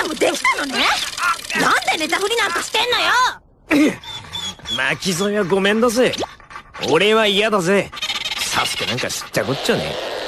ちんもできたのねなんでネタふりなんかしてんのよ巻き添えはごめんだぜ俺は嫌だぜサスケなんか知っちゃこっちゃね